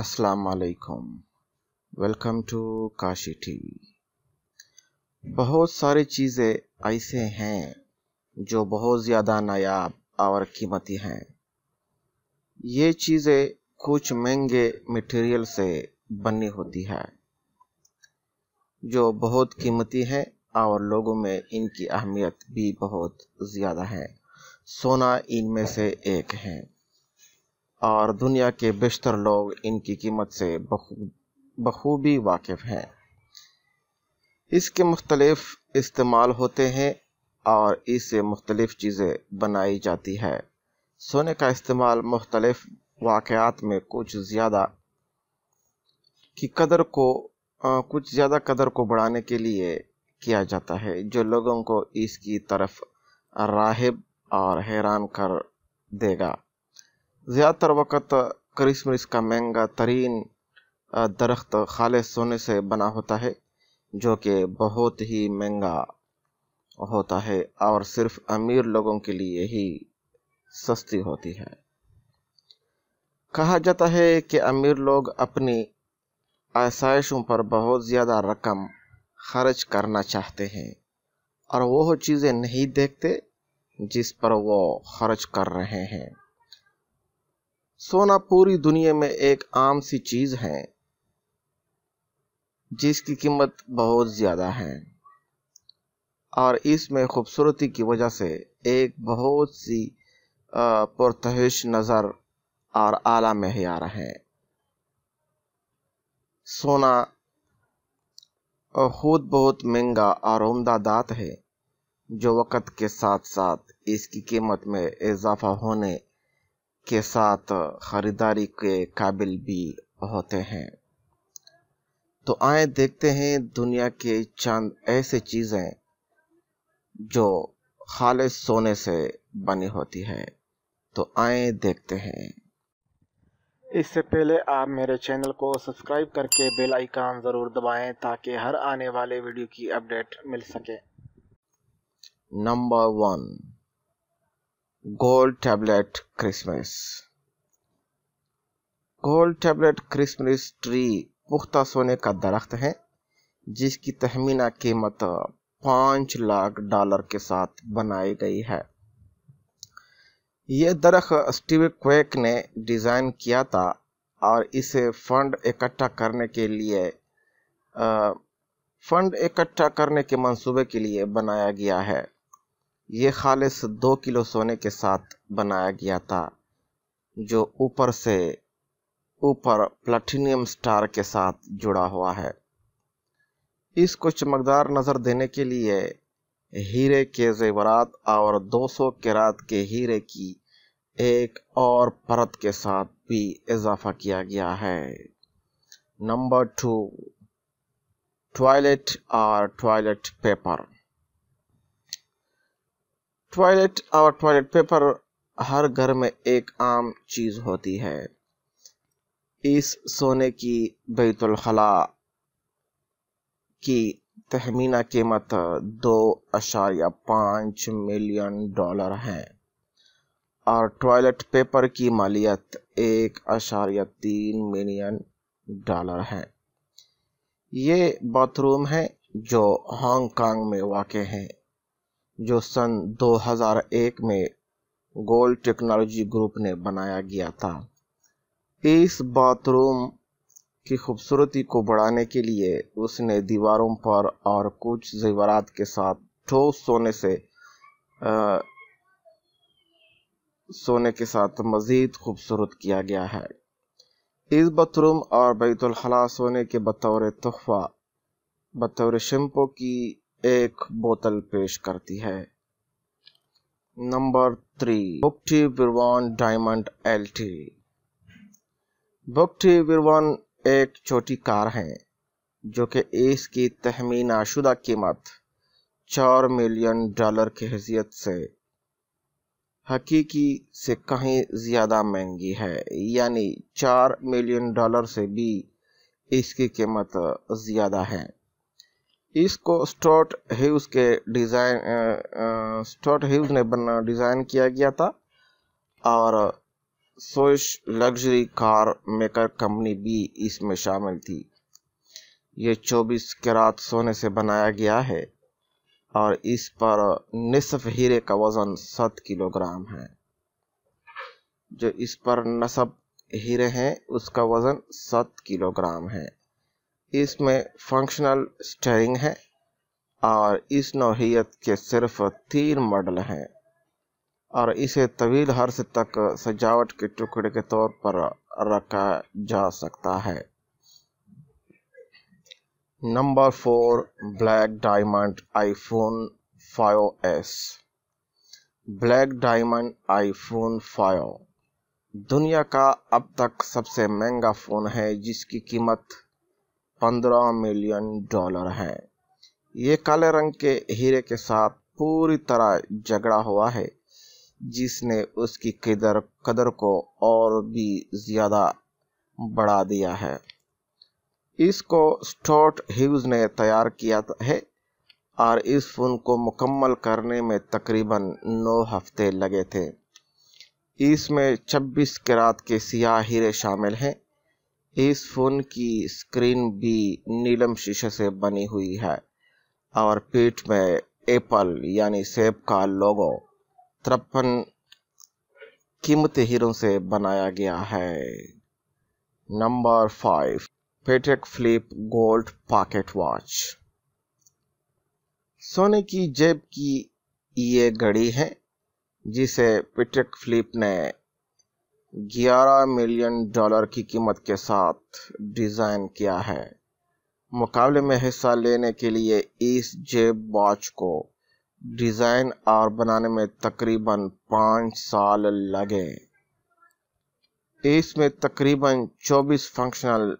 असलकम welcome to Kashi TV बहुत सारी चीज़ें ऐसे हैं जो बहुत ज़्यादा नायाब और कीमती हैं ये चीज़ें कुछ महंगे मटेरियल से बनी होती है जो बहुत कीमती है और लोगों में इनकी अहमियत भी बहुत ज़्यादा है सोना इनमें से एक है और दुनिया के बेशतर लोग इनकी कीमत से बखूबी वाकिफ़ हैं इसके मुख्तलिफ इस्तेमाल होते हैं और इससे मुख्तलिफ़ चीज़ें बनाई जाती है सोने का इस्तेमाल मुख्तलिफ वाक़ात में कुछ ज़्यादा की कदर को आ, कुछ ज़्यादा कदर को बढ़ाने के लिए किया जाता है जो लोगों को इसकी तरफ राहिब और हैरान कर देगा ज़्यादातर वक़्त क्रिसमस का महंगा तरीन दरख्त खालिश सोने से बना होता है जो कि बहुत ही महंगा होता है और सिर्फ अमीर लोगों के लिए ही सस्ती होती है कहा जाता है कि अमीर लोग अपनी आसाइशों पर बहुत ज़्यादा रकम खर्च करना चाहते हैं और वो चीज़ें नहीं देखते जिस पर वो खर्च कर रहे हैं सोना पूरी दुनिया में एक आम सी चीज़ है जिसकी कीमत बहुत ज़्यादा है और इसमें खूबसूरती की वजह से एक बहुत सी पुरतहश नज़र और आला मैार है सोना और खुद बहुत महंगा और उमदा दात है जो वक़्त के साथ साथ इसकी कीमत में इजाफा होने के साथ ख़रीदारी के काबिल भी होते हैं तो आए देखते हैं दुनिया के चंद ऐसे चीज़ें जो खालिश सोने से बनी होती है तो आए देखते हैं इससे पहले आप मेरे चैनल को सब्सक्राइब करके बेल आइकन ज़रूर दबाएं ताकि हर आने वाले वीडियो की अपडेट मिल सके number one gold tablet Christmas gold tablet Christmas tree पुख्ता सोने का दरख्त है जिसकी तहमीना कीमत पाँच लाख डॉलर के साथ बनाई गई है ये दरख स्टीव क्वेक ने डिज़ाइन किया था और इसे फंड इकट्ठा करने के लिए आ, फंड इकट्ठा करने के मंसूबे के लिए बनाया गया है ये खालिस दो किलो सोने के साथ बनाया गया था जो ऊपर से ऊपर प्लैटिनियम स्टार के साथ जुड़ा हुआ है इसको चमकदार नज़र देने के लिए हीरे के जेवरात और 200 रात के हीरे की एक और परत के साथ भी इजाफा किया गया है नंबर टू टॉयलेट और टॉयलेट पेपर टॉयलेट और टॉयलेट पेपर हर घर में एक आम चीज होती है इस सोने की खला की तहमीना कीमत दो अशारिया पाँच मिलियन डॉलर है और टॉयलेट पेपर की मालियत एक अशारिया तीन मिलियन डॉलर है ये बाथरूम है जो हांगकांग में वाक़ हैं जो सन 2001 में गोल्ड टेक्नोलॉजी ग्रुप ने बनाया गया था इस बाथरूम की खूबसूरती को बढ़ाने के लिए उसने दीवारों पर और कुछ जेवरात के साथ ठोस सोने से आ, सोने के साथ मज़ीद खूबसूरत किया गया है इस बथरूम और बैतुलखला सोने के बतौर तहफा बतौर शैम्पू की एक बोतल पेश करती है number three Bugatti Veyron diamond L T Bugatti Veyron एक छोटी कार है जो कि इसकी तहमीना शुदा कीमत चार मिलियन डॉलर की हैसियत से हकीकी से कहीं ज़्यादा महंगी है यानी चार मिलियन डॉलर से भी इसकी कीमत ज़्यादा है इसको स्टॉट ह्यूज के डिज़ाइन स्टॉट ह्यूज ने बना डिज़ाइन किया गया था और सोश लग्जरी कार मेकर कंपनी भी इसमें शामिल थी ये 24 कैरात सोने से बनाया गया है और इस पर निसफ हीरे का वज़न सात किलोग्राम है जो इस पर नसब हीरे हैं उसका वज़न सात किलोग्राम है इसमें फंक्शनल स्टरिंग है और इस नौीयत के सिर्फ तीन मॉडल हैं और इसे तवील हर्ष तक सजावट के टुकड़े के तौर पर रखा जा सकता है Number 4 Black Diamond iPhone 5s black diamond iPhone 5 दुनिया का अब तक सबसे महंगा फ़ोन है जिसकी कीमत 15 मिलियन डॉलर है ये काले रंग के हीरे के साथ पूरी तरह झगड़ा हुआ है जिसने उसकी कदर को और भी ज़्यादा बढ़ा दिया है इसको स्टॉट ह्यूज ने तैयार किया है और इस फोन को मुकम्मल करने में तकरीबन नौ हफ्ते लगे थे इसमें 26 किरात के सियाह हीरे शामिल हैं इस फोन की स्क्रीन भी नीलम शीशे से बनी हुई है और पीठ में एप्पल यानी सेब का लोगो तिरपन कीमती हीरों से बनाया गया है number five Patek flip gold pocket watch सोने की जेब की ये घड़ी है जिसे पेटेक फ्लिप ने 11 मिलियन डॉलर की कीमत के साथ डिज़ाइन किया है मुकाबले में हिस्सा लेने के लिए इस जेब वॉच को डिज़ाइन और बनाने में तकरीबन पाँच साल लगे इसमें तकरीबन 24 फंक्शनल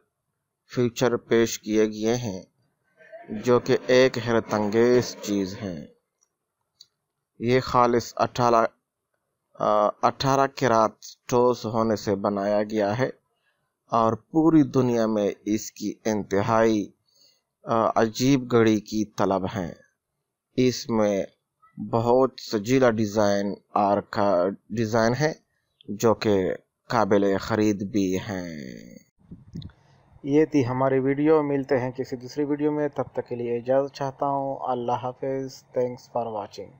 फीचर पेश किए गए हैं जो कि एक हैरत चीज़ है ये खालिस अठारह अठारह के ठोस होने से बनाया गया है और पूरी दुनिया में इसकी इंतहाई अजीब घड़ी की तलब है इसमें बहुत सजीला डिज़ाइन आर का डिज़ाइन है जो कि काबिल ख़रीद भी हैं ये थी हमारी वीडियो मिलते हैं किसी दूसरी वीडियो में तब तक के लिए इजाज़त चाहता हूँ अल्लाह हाफिज़ थैंक्स फॉर वाचिंग